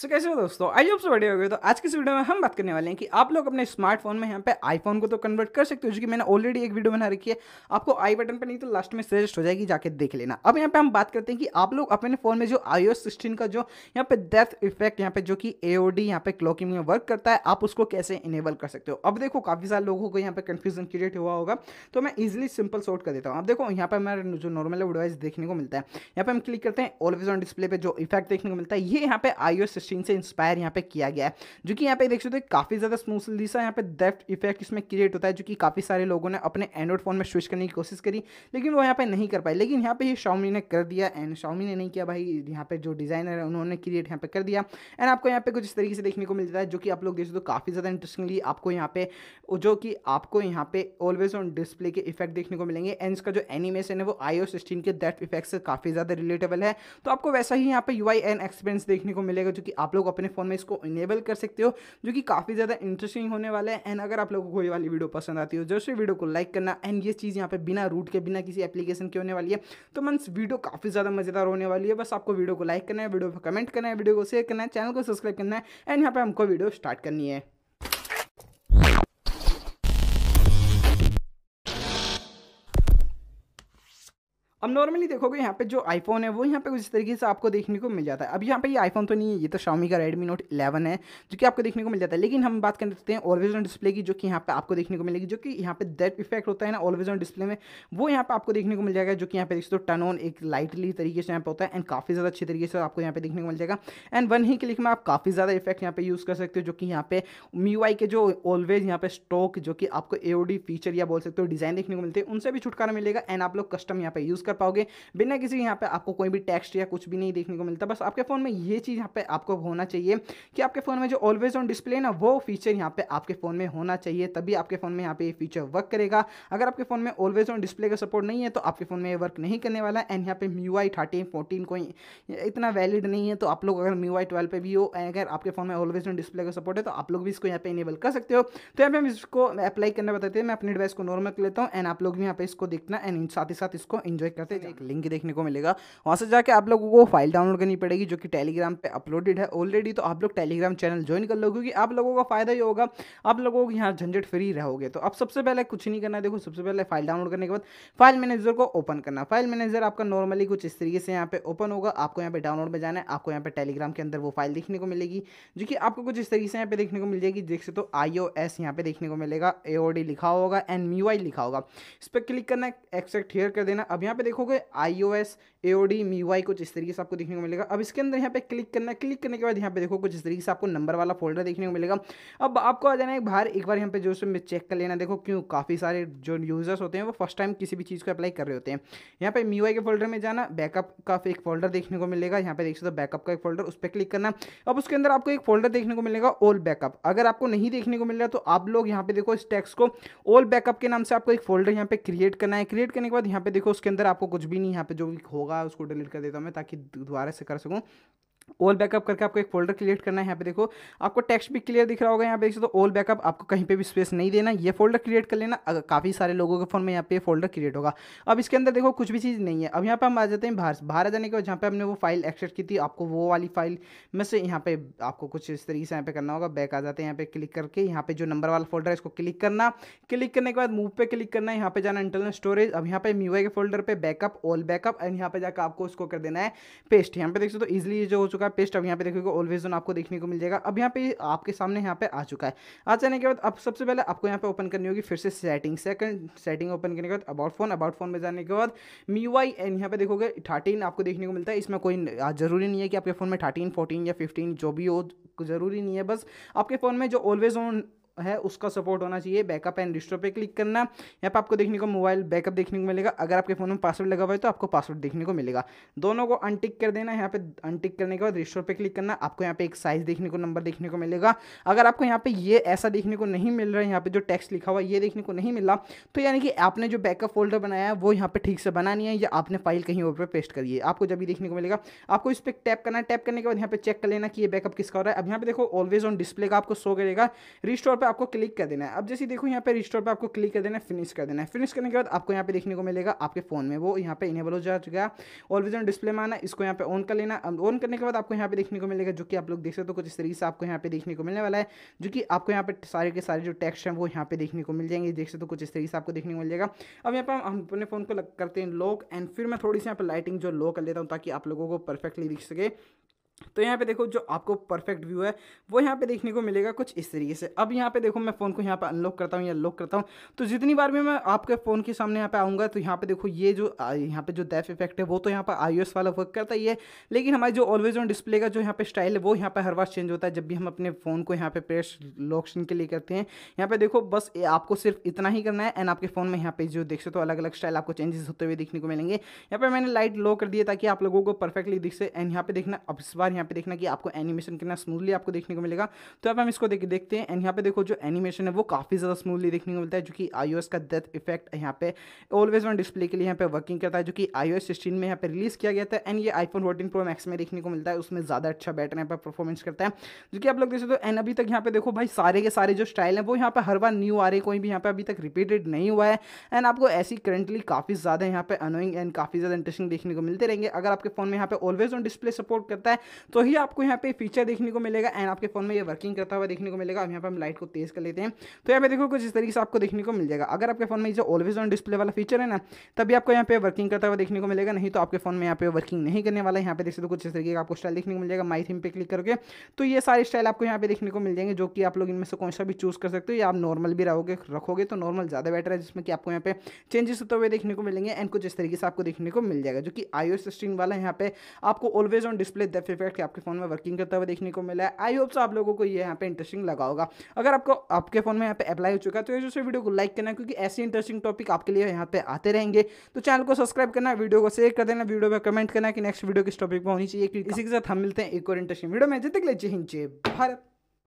सो so, कैसे हो दोस्तों आई आपसे बड़े हो गए तो आज की इस वीडियो में हम बात करने वाले हैं कि आप लोग अपने स्मार्टफोन में यहाँ पे आईफोन को तो कन्वर्ट कर सकते हो जो कि मैंने ऑलरेडी एक वीडियो बना रखी है आपको आई बटन पे नहीं तो लास्ट में सजेस्ट हो जाएगी जाके देख लेना अब यहाँ पे हम बात करते हैं कि आप लोग अपने फोन में जो आई सिक्सटीन का जो यहाँ पे डेथ इफेक्ट यहाँ पे जो कि ए ओ डी यहाँ पे क्लॉकिंग में वर्क करता है आप उसको कैसे इनेबल कर सकते हो अब देखो काफ़ी सारे लोगों को यहाँ पे कन्फ्यूजन क्रिएट हुआ होगा तो मैं इजिली सिंपल शॉर्ट कर देता हूँ अब देखो यहाँ पे हमारा जो नॉर्मल एडवाइस देखने को मिलता है यहाँ पे हम क्लिक करते हैं ऑलवेज ऑन डिस्प्ले पे जो इफेक्ट देखने को मिलता है ये यहाँ पे आई सिस्टम सिक्सटीन से इंस्पायर यहाँ पे किया गया है जो कि यहाँ पे देख सकते हो काफ़ी ज़्यादा स्मूथली सा यहाँ पे डेफ्ट इफेक्ट इसमें क्रिएट होता है जो कि काफ़ी सारे लोगों ने अपने एंड्रॉइड फ़ोन में स्विच करने की कोशिश करी लेकिन वो यहाँ पे नहीं कर पाए लेकिन यहाँ पे ये शॉमी ने कर दिया एंड शाउमी ने नहीं किया भाई यहाँ पे जो डिज़ाइनर है उन्होंने क्रिएट यहाँ पे कर दिया एंड आपको यहाँ पे कुछ इस तरीके से देखने को मिलता है जो कि आप लोग देख सकते हो काफ़ी ज़्यादा इंटरेस्टिंगली आपको यहाँ पे जो कि आपको यहाँ पे ऑलवेज ऑन डिस्प्ले के इफेक्ट देखने को मिलेंगे एंड इसका जो एनिमेशन है वो आई सिक्सटीन के डेफ्ट इफेक्ट से काफ़ी ज़्यादा रिलेटेबल है तो आपको वैसा ही यहाँ पे यू आई एंड एक्सपीरियंस देखने को मिलेगा जो कि आप लोग अपने फ़ोन में इसको इनेबल कर सकते हो जो कि काफ़ी ज़्यादा इंटरेस्टिंग होने वाला है एंड अगर आप लोगों को ये वाली वीडियो पसंद आती हो जैसे वीडियो को लाइक करना एंड ये चीज़ यहाँ पे बिना रूट के बिना किसी एप्लीकेशन के होने वाली है तो मंस वीडियो काफ़ी ज़्यादा मज़ेदार होने वाली है बस आपको वीडियो को लाइक करना है वीडियो को कमेंट करना है वीडियो को शेयर करना है चैनल को सब्सक्राइब करना है एंड यहाँ पर हमको वीडियो स्टार्ट करनी है अब नॉर्मली देखोगे यहाँ पे जो आईफोन है वो यहाँ पे कुछ इस तरीके से आपको देखने को मिल जाता है अब यहाँ पे ये आईफोन तो नहीं है ये तो शामी का रेडमी नोट 11 है जो कि आपको देखने को मिल जाता है लेकिन हम बात करते हैं ऑन डिस्प्ले की जो कि यहाँ पे आपको देखने को मिलेगी जो कि यहाँ पे डेट इफेक्ट होता है ना ऑन डिस्प्ले में वो यहाँ पे आपको देखने को मिल जाएगा जो कि यहाँ पे देखते हो टर्न ऑन एक लाइटली तरीके से यहाँ पर होता है एंड काफ़ी ज़्यादा अच्छी तरीके से आपको यहाँ पे देखने को मिल जाएगा एंड वन ही क्लिक में आप काफ़ी ज़्यादा इफेक्ट यहाँ पे यूज़ कर सकते हो जो कि यहाँ पे मी के जो ऑलवेज यहाँ पे स्टॉक जो कि आपको एओडी फीचर या बोल सकते हो डिज़ाइन देखने को मिलते हैं उनसे भी छुटकारा मिलेगा एंड आप लोग कस्टम यहाँ पे यूज़ कर पाओगे बिना किसी यहाँ पे आपको कोई भी टेक्स्ट या कुछ भी नहीं देखने को मिलता बस आपके फ़ोन में ये चीज़ यहाँ पे आपको होना चाहिए कि आपके फ़ोन में जो ऑलवेज ऑन डिस्प्ले ना वो फीचर यहाँ पे आपके फ़ोन में होना चाहिए तभी आपके फ़ोन में यहाँ पे ये फीचर वर्क करेगा अगर आपके फ़ोन में ऑलवेज ऑन डिस्प्ले का सपोर्ट नहीं है तो आपके फ़ोन में ये वर्क नहीं करने वाला एंड यहाँ पे म्यू आई थर्टीन फोर्टीन कोई इतना वैलिड नहीं है तो आप लोग अगर म्यू आई ट्वेल्व पे भी हो अगर आपके फ़ोन में ऑलवेज ऑन डिस्प्ले का सपोर्ट है तो आप लोग भी इसको यहाँ पे इनेबल कर सकते हो तो यहाँ पे हम इसको अप्लाई करने बताते हैं मैं अपने डिवाइस को नॉर्मल कर लेता हूँ एंड आप लोग भी यहाँ पे इसको देखना एंड साथ ही साथ इसको इन्जॉय करते हैं एक लिंक देखने को मिलेगा वहाँ से जाके आप लोगों को फाइल डाउनलोड करनी पड़ेगी जो कि टेलीग्राम पे अपलोडेड है ऑलरेडी तो आप लोग टेलीग्राम चैनल ज्वाइन कर लो क्योंकि आप लोगों का फायदा ही होगा आप लोगों को यहाँ झंझट फ्री रहोगे तो आप सबसे पहले कुछ नहीं करना देखो सबसे पहले फाइल डाउनलोड करने के बाद फाइल मैनेजर को ओपन करना फाइल मैनेजर आपका नॉर्मली कुछ इस तरीके से यहाँ पे ओपन होगा आपको यहाँ पे डाउनलोड में जाना है आपको यहाँ पे टेलीग्राम के अंदर वो फाइल देखने को मिलेगी जो कि आपको कुछ इस तरीके से यहाँ पे देखने को मिल जाएगी देख सकते हो आई ओ एस यहाँ पे देखने को मिलेगा ए लिखा होगा एन मी वाई लिखा होगा इस पर क्लिक करना है एक्सेक्ट हेयर कर देना अब यहाँ पे देखोगे I O S A D मी वाई कुछ इस तरीके से आपको देखने को मिलेगा अब इसके अंदर यहाँ पे क्लिक करना है क्लिक करने के बाद यहाँ पे देखो कुछ इस तरीके से आपको नंबर वाला फोल्डर देखने को मिलेगा अब आपको आ जाना है बाहर एक बार यहाँ पे जो है चेक कर लेना देखो क्यों काफ़ी सारे जो यूज़र्स होते हैं वो फर्स्ट टाइम किसी भी चीज़ को अप्लाई कर रहे होते हैं यहाँ पे मी e के फोल्डर में जाना बैकअप का एक फोल्डर देखने को मिलेगा यहाँ पे देख सकते हो बैकअप का एक फोल्डर उस पर क्लिक करना अब उसके अंदर आपको एक फोल्डर देखने को मिलेगा ओल बैकअप अगर आपको नहीं देखने को मिल रहा तो आप लोग यहाँ पे देखो इस टैक्स को ओल बैकअप के नाम से आपको एक फोल्डर यहाँ पे क्रिएट करना है क्रिएट करने के बाद यहाँ पे देखो उसके अंदर आपको कुछ भी नहीं यहाँ पे जो भी होगा उसको डिलीट कर देता हूँ मैं ताकि दोबारा से कर सकूँ ऑल बैकअप करके आपको एक फोल्डर क्रिएट करना है यहाँ पे देखो आपको टेक्स्ट भी क्लियर दिख रहा होगा यहाँ पे देखिए तो ऑल बैकअप आपको कहीं पे भी स्पेस नहीं देना ये फोल्डर क्रिएट कर लेना अगर काफ़ी सारे लोगों के फोन में यहाँ पे फोल्डर क्रिएट होगा अब इसके अंदर देखो कुछ भी चीज़ नहीं है अब यहाँ पर हम आ जाते हैं बाहर बाहर आ जाने के बाद जहाँ पे हमने वो फाइल एक्सेट की थी आपको वो वाली फाइल में से यहाँ पे आपको कुछ इस तरीके से यहाँ पे करना होगा बैक आ जाते हैं यहाँ पे क्लिक करके यहाँ पे जो नंबर वाला फोल्डर है इसको क्लिक करना क्लिक करने के बाद मूव पे क्लिक करना है यहाँ पे जाना इंटरनल स्टोरेज अब यहाँ पे मीवाई के फोल्डर पर बैकअप ऑल बैकअप एंड यहाँ पे जाकर आपको उसको कर देना है पेस्ट यहाँ पे देख सकते हो ईजिली जो हो चुका है पेस्ट अब यहाँ पे देखोगे ऑलवेज ऑन आपको देखने को मिल जाएगा अब यहाँ पे आपके सामने यहाँ पे आ चुका है आ जाने के बाद अब सबसे पहले आपको यहाँ पे ओपन करनी होगी फिर से सेटिंग सेकंड सेटिंग ओपन करने के बाद अबाउट फोन अबाउट फोन में जाने के बाद मी वाई एन यहाँ पे देखोगे थर्टीन आपको देखने को मिलता है इसमें कोई जरूरी नहीं है कि आपके फ़ोन में थर्टीन फोर्टीन या फिफ्टीन जो भी हो जरूरी नहीं है बस आपके फ़ोन में जो ऑलवेज ऑन है उसका सपोर्ट होना चाहिए बैकअप एंड रिस्टोर पे क्लिक करना यहाँ पर आपको देखने को मोबाइल बैकअप देखने को मिलेगा अगर आपके फ़ोन में पासवर्ड लगा हुआ है तो आपको पासवर्ड देखने को मिलेगा दोनों को अनटिक कर देना यहाँ पे अनटिक करने के बाद रिस्टोर पे क्लिक करना आपको यहाँ पे एक साइज़ देखने को नंबर देखने को मिलेगा अगर आपको यहाँ पे ये ऐसा देखने को नहीं मिल रहा है यहाँ पे जो टेक्स्ट लिखा हुआ ये देखने को नहीं मिला तो यानी कि आपने जो बैकअप फोल्डर बनाया है वो यहाँ पर ठीक से बना नहीं है या आपने फाइल कहीं और पर पेस्ट करी है आपको जब भी देखने को मिलेगा आपको इस पर टैप करना है टैप करने के बाद यहाँ पर चेक कर लेना कि ये बैकअप किसका हो रहा है अब यहाँ पर देखो ऑलवेज ऑन डिस्प्ले का आपको शो करेगा रिस्टोर पर आपको क्लिक कर देना है अब जैसे देखो यहाँ पे रिस्टोर पर आपको क्लिक कर देना है फिनिश कर देना है फिनिश करने के बाद आपको यहाँ पे देखने को मिलेगा आपके फोन में वो यहाँ पे इनेबल हो जा चुका है ऑलवेज ऑन डिस्प्ले में आना इसको यहाँ पे ऑन कर लेना ऑन करने के बाद आपको यहाँ पे देखने को मिलेगा जो कि आप लोग देख सकते हो कुछ इस तरीके से आपको यहाँ पे देखने को मिलने वाला है जो कि आपको यहाँ पे सारे के सारे जो टेक्स्ट हैं वो यहाँ पे देखने को मिल जाएंगे देख सकते हो कुछ इस तरीके से आपको देखने को मिल जाएगा अब यहाँ पर हम अपने फोन को करते हैं लॉक एंड फिर मैं थोड़ी सी यहाँ पर लाइटिंग जो लो कर लेता हूँ ताकि आप लोगों को परफेक्टली दिख सके तो यहाँ पे देखो जो आपको परफेक्ट व्यू है वो यहाँ पे देखने को मिलेगा कुछ इस तरीके से अब यहाँ पे देखो मैं फ़ोन को यहाँ पे अनलॉक करता हूँ या लॉक करता हूँ तो जितनी बार भी मैं आपके फ़ोन के सामने यहाँ पे आऊँगा तो यहाँ पे देखो ये जो यहाँ पे जो डेफ इफेक्ट है वो तो यहाँ पर आई वाला वर्क करता ही है लेकिन हमारे जो ऑलवेज ऑन डिस्प्ले का जो यहाँ पर स्टाइल है वो यहाँ पर हर बार चेंज होता है जब भी हम अपने फ़ोन को यहाँ पर प्रेस लॉक्शन के लिए करते हैं यहाँ पर देखो बस आपको सिर्फ इतना ही करना है एंड आपके फ़ोन में यहाँ पे जो देख सकते हो अलग अलग स्टाइल आपको चेंजेस होते हुए देखने को मिलेंगे यहाँ पर मैंने लाइट लो कर दिया ताकि आप लोगों को परफेक्टली दिख से एंड यहाँ पे देखना अब इस बार बार यहाँ पे देखना कि आपको एनिमेशन कितना स्मूथली आपको देखने को मिलेगा तो अब हम इसको देख देखते हैं एंड यहाँ पे देखो जो एनिमेशन है वो काफ़ी ज़्यादा स्मूथली देखने को मिलता है जो कि आई का डेथ इफेक्ट यहाँ पे ऑलवेज वन डिस्प्ले के लिए यहाँ पे वर्किंग करता है जो कि आई ओ में यहाँ पर रिलीज़ किया गया था एंड ये आईफोन फोर्टीन प्रो मैक्स में देखने को मिलता है उसमें ज़्यादा अच्छा बैटर यहाँ पर परफॉर्मेंस करता है जो कि आप लोग देख सकते हो एंड अभी तक यहाँ पे देखो भाई सारे के सारे जो स्टाइल हैं वो यहाँ पर हर बार न्यू आ रही कोई भी यहाँ पर अभी तक रिपीटेड नहीं हुआ है एंड आपको ऐसी करंटली काफ़ी ज़्यादा यहाँ पे अनोइंग एंड काफ़ी ज़्यादा इंटरेस्टिंग देखने को मिलते रहेंगे अगर आपके फोन में यहाँ पे ऑलवेज ऑन डिस्प्ले सपोर्ट करता है तो ही आपको यहाँ पे फीचर देखने को मिलेगा एंड आपके फ़ोन में ये वर्किंग करता हुआ देखने को मिलेगा अब यहाँ पर हम लाइट को तेज़ कर लेते हैं तो यहाँ पे देखो कुछ इस तरीके से आपको देखने को मिल जाएगा अगर आपके फ़ोन में जो ऑलवेज ऑन डिस्प्ले वाला फीचर है ना तभी आपको यहाँ पे वर्किंग करता हुआ देखने को मिलेगा नहीं तो आपके फ़ोन में यहाँ पे वर्किंग नहीं करने वाला यहाँ पे देख सकते हो कुछ इस तरीके का आपको स्टाइल देखने को मिल जाएगा माई थीम पे क्लिक करके तो ये सारे स्टाइल आपको यहाँ पे देखने को मिल जाएंगे जो कि आप लोग इनमें से कौन सा भी चूज़ कर सकते हो या आप नॉर्मल भी रहोगे रखोगे तो नॉर्मल ज़्यादा बेटर है जिसमें कि आपको यहाँ पे चेंजेस होते हुए देखने को मिलेंगे एंड कुछ इस तरीके से आपको देखने को मिल जाएगा जो कि आईओ ओ वाला यहाँ पे आपको ऑलवेज ऑन डिस्प्ले डेफ डायरेक्टली आपके फ़ोन में वर्किंग करता हुआ देखने को मिला है आई होप सो आप लोगों को ये यहाँ पे इंटरेस्टिंग लगा होगा अगर आपको आपके फ़ोन में यहाँ पे अप्लाई हो चुका है तो ये दूसरे वीडियो को लाइक करना क्योंकि ऐसे इंटरेस्टिंग टॉपिक आपके लिए यहाँ पे आते रहेंगे तो चैनल को सब्सक्राइब करना वीडियो को शेयर कर देना वीडियो में कमेंट करना कि नेक्स्ट वीडियो किस टॉपिक पर होनी चाहिए इसी के साथ हम मिलते हैं एक और इंटरेस्टिंग वीडियो में जितने के लिए जय हिंद जय भारत